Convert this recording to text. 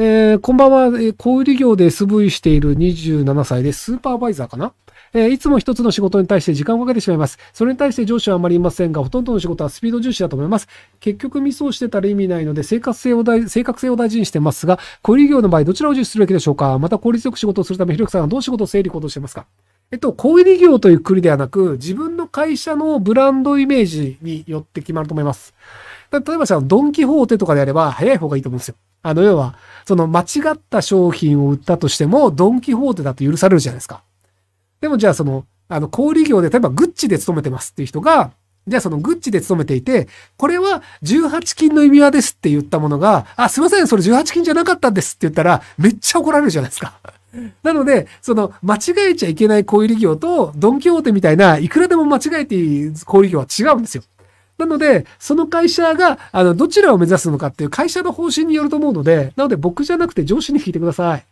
えー、こんばんは、え小売業で SV している27歳でスーパーバイザーかなえー、いつも一つの仕事に対して時間をかけてしまいます。それに対して上司はあまりいませんが、ほとんどの仕事はスピード重視だと思います。結局ミスをしてたら意味ないので、正確性を大、正確性を大事にしてますが、小売業の場合、どちらを重視するべきでしょうかまた効率よく仕事をするため、ひろきさんはどう仕事を整理行動してますかえっと、小売業という国ではなく、自分の会社のブランドイメージによって決まると思います。例えばじゃあ、ドンキホーテとかであれば、早い方がいいと思うんですよ。あの、要は、その間違った商品を売ったとしても、ドンキホーテだと許されるじゃないですか。でもじゃあその、あの、小売業で、例えばグッチで勤めてますっていう人が、じゃあそのグッチで勤めていて、これは18金の指輪ですって言ったものが、あ、すいません、それ18金じゃなかったんですって言ったら、めっちゃ怒られるじゃないですか。なので、その、間違えちゃいけない小売業と、ドンキホーテみたいな、いくらでも間違えていい小売業は違うんですよ。なので、その会社が、あの、どちらを目指すのかっていう会社の方針によると思うので、なので僕じゃなくて上司に聞いてください。